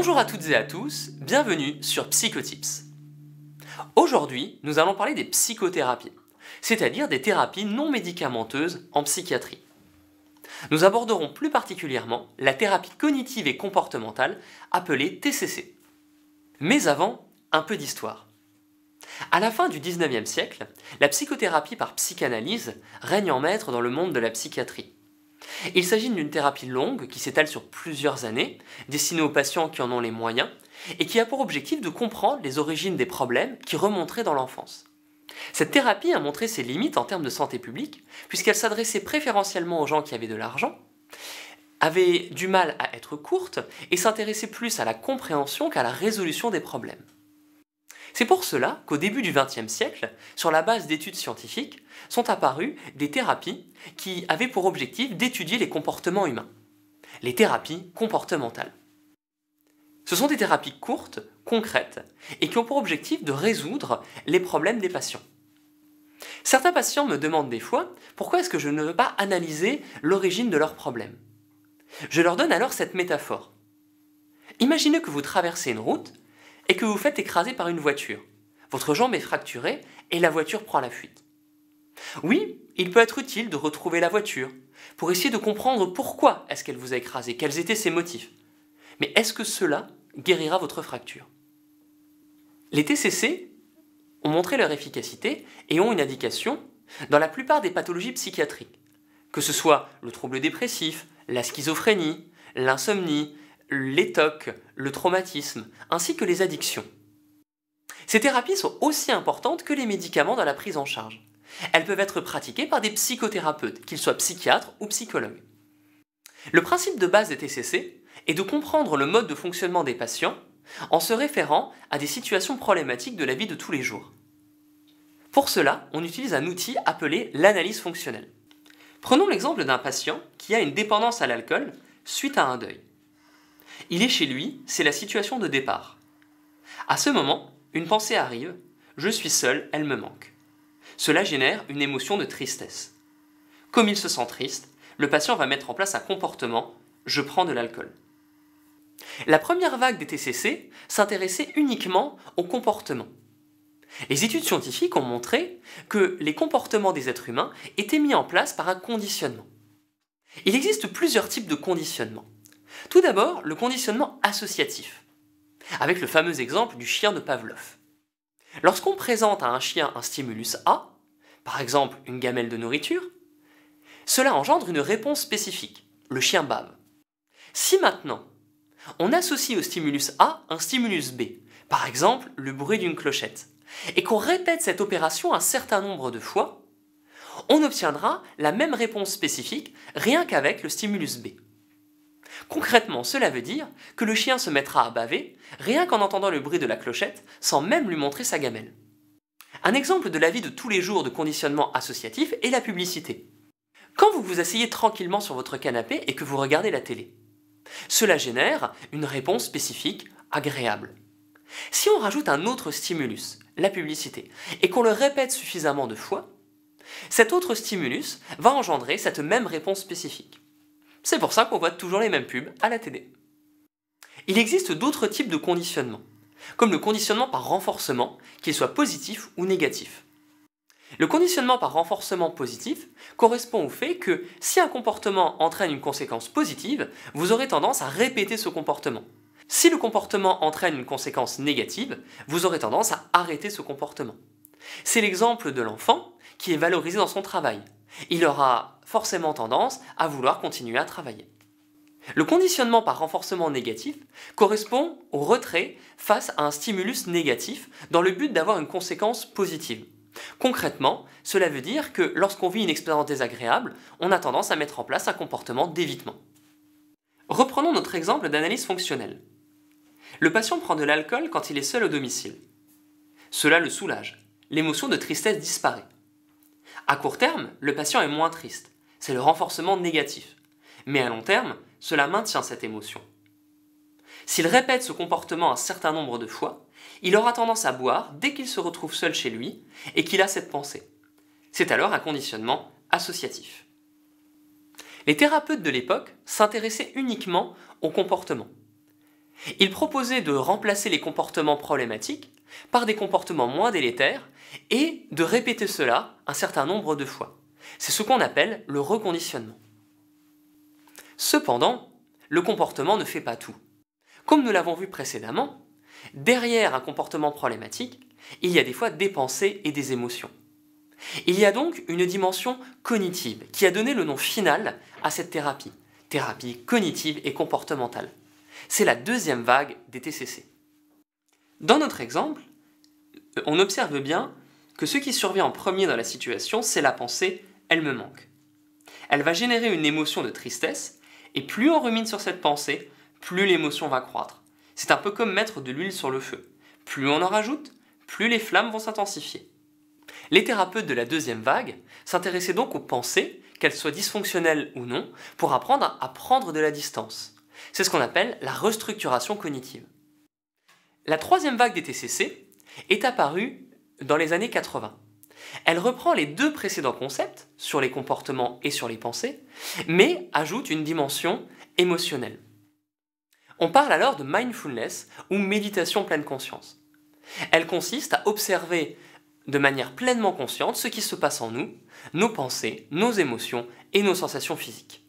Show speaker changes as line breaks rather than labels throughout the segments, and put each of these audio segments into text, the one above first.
Bonjour à toutes et à tous, bienvenue sur Psychotips. Aujourd'hui, nous allons parler des psychothérapies, c'est-à-dire des thérapies non médicamenteuses en psychiatrie. Nous aborderons plus particulièrement la thérapie cognitive et comportementale appelée TCC. Mais avant, un peu d'histoire. À la fin du 19e siècle, la psychothérapie par psychanalyse règne en maître dans le monde de la psychiatrie. Il s'agit d'une thérapie longue qui s'étale sur plusieurs années, destinée aux patients qui en ont les moyens, et qui a pour objectif de comprendre les origines des problèmes qui remonteraient dans l'enfance. Cette thérapie a montré ses limites en termes de santé publique, puisqu'elle s'adressait préférentiellement aux gens qui avaient de l'argent, avait du mal à être courte et s'intéressait plus à la compréhension qu'à la résolution des problèmes. C'est pour cela qu'au début du XXe siècle, sur la base d'études scientifiques, sont apparues des thérapies qui avaient pour objectif d'étudier les comportements humains. Les thérapies comportementales. Ce sont des thérapies courtes, concrètes, et qui ont pour objectif de résoudre les problèmes des patients. Certains patients me demandent des fois pourquoi est-ce que je ne veux pas analyser l'origine de leurs problèmes. Je leur donne alors cette métaphore. Imaginez que vous traversez une route et que vous faites écraser par une voiture. Votre jambe est fracturée et la voiture prend la fuite. Oui, il peut être utile de retrouver la voiture, pour essayer de comprendre pourquoi est-ce qu'elle vous a écrasé, quels étaient ses motifs. Mais est-ce que cela guérira votre fracture Les TCC ont montré leur efficacité et ont une indication dans la plupart des pathologies psychiatriques, que ce soit le trouble dépressif, la schizophrénie, l'insomnie, les le traumatisme, ainsi que les addictions. Ces thérapies sont aussi importantes que les médicaments dans la prise en charge. Elles peuvent être pratiquées par des psychothérapeutes, qu'ils soient psychiatres ou psychologues. Le principe de base des TCC est de comprendre le mode de fonctionnement des patients en se référant à des situations problématiques de la vie de tous les jours. Pour cela, on utilise un outil appelé l'analyse fonctionnelle. Prenons l'exemple d'un patient qui a une dépendance à l'alcool suite à un deuil. Il est chez lui, c'est la situation de départ. À ce moment, une pensée arrive, je suis seul, elle me manque. Cela génère une émotion de tristesse. Comme il se sent triste, le patient va mettre en place un comportement je prends de l'alcool. La première vague des TCC s'intéressait uniquement au comportement. Les études scientifiques ont montré que les comportements des êtres humains étaient mis en place par un conditionnement. Il existe plusieurs types de conditionnement. Tout d'abord, le conditionnement associatif, avec le fameux exemple du chien de Pavlov. Lorsqu'on présente à un chien un stimulus A, par exemple une gamelle de nourriture, cela engendre une réponse spécifique, le chien bave. Si maintenant, on associe au stimulus A un stimulus B, par exemple le bruit d'une clochette, et qu'on répète cette opération un certain nombre de fois, on obtiendra la même réponse spécifique rien qu'avec le stimulus B. Concrètement, cela veut dire que le chien se mettra à baver rien qu'en entendant le bruit de la clochette sans même lui montrer sa gamelle. Un exemple de la vie de tous les jours de conditionnement associatif est la publicité. Quand vous vous asseyez tranquillement sur votre canapé et que vous regardez la télé, cela génère une réponse spécifique, agréable. Si on rajoute un autre stimulus, la publicité, et qu'on le répète suffisamment de fois, cet autre stimulus va engendrer cette même réponse spécifique. C'est pour ça qu'on voit toujours les mêmes pubs à la télé. Il existe d'autres types de conditionnement, comme le conditionnement par renforcement, qu'il soit positif ou négatif. Le conditionnement par renforcement positif correspond au fait que si un comportement entraîne une conséquence positive, vous aurez tendance à répéter ce comportement. Si le comportement entraîne une conséquence négative, vous aurez tendance à arrêter ce comportement. C'est l'exemple de l'enfant qui est valorisé dans son travail il aura forcément tendance à vouloir continuer à travailler. Le conditionnement par renforcement négatif correspond au retrait face à un stimulus négatif dans le but d'avoir une conséquence positive. Concrètement, cela veut dire que lorsqu'on vit une expérience désagréable, on a tendance à mettre en place un comportement d'évitement. Reprenons notre exemple d'analyse fonctionnelle. Le patient prend de l'alcool quand il est seul au domicile. Cela le soulage. L'émotion de tristesse disparaît. À court terme, le patient est moins triste. C'est le renforcement négatif. Mais à long terme, cela maintient cette émotion. S'il répète ce comportement un certain nombre de fois, il aura tendance à boire dès qu'il se retrouve seul chez lui et qu'il a cette pensée. C'est alors un conditionnement associatif. Les thérapeutes de l'époque s'intéressaient uniquement au comportement. Il proposait de remplacer les comportements problématiques par des comportements moins délétères et de répéter cela un certain nombre de fois. C'est ce qu'on appelle le reconditionnement. Cependant, le comportement ne fait pas tout. Comme nous l'avons vu précédemment, derrière un comportement problématique, il y a des fois des pensées et des émotions. Il y a donc une dimension cognitive qui a donné le nom final à cette thérapie, thérapie cognitive et comportementale. C'est la deuxième vague des TCC. Dans notre exemple, euh, on observe bien que ce qui survient en premier dans la situation, c'est la pensée ⁇ elle me manque ⁇ Elle va générer une émotion de tristesse, et plus on rumine sur cette pensée, plus l'émotion va croître. C'est un peu comme mettre de l'huile sur le feu. Plus on en rajoute, plus les flammes vont s'intensifier. Les thérapeutes de la deuxième vague s'intéressaient donc aux pensées, qu'elles soient dysfonctionnelles ou non, pour apprendre à prendre de la distance, c'est ce qu'on appelle la restructuration cognitive. La troisième vague des TCC est apparue dans les années 80. Elle reprend les deux précédents concepts, sur les comportements et sur les pensées, mais ajoute une dimension émotionnelle. On parle alors de mindfulness ou méditation pleine conscience. Elle consiste à observer de manière pleinement consciente ce qui se passe en nous, nos pensées, nos émotions et nos sensations physiques.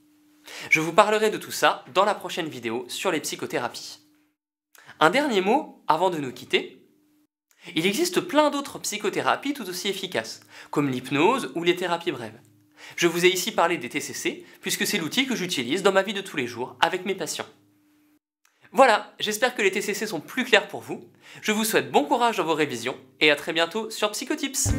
Je vous parlerai de tout ça dans la prochaine vidéo sur les psychothérapies. Un dernier mot avant de nous quitter. Il existe plein d'autres psychothérapies tout aussi efficaces, comme l'hypnose ou les thérapies brèves. Je vous ai ici parlé des TCC, puisque c'est l'outil que j'utilise dans ma vie de tous les jours avec mes patients. Voilà, j'espère que les TCC sont plus clairs pour vous. Je vous souhaite bon courage dans vos révisions et à très bientôt sur Psychotips.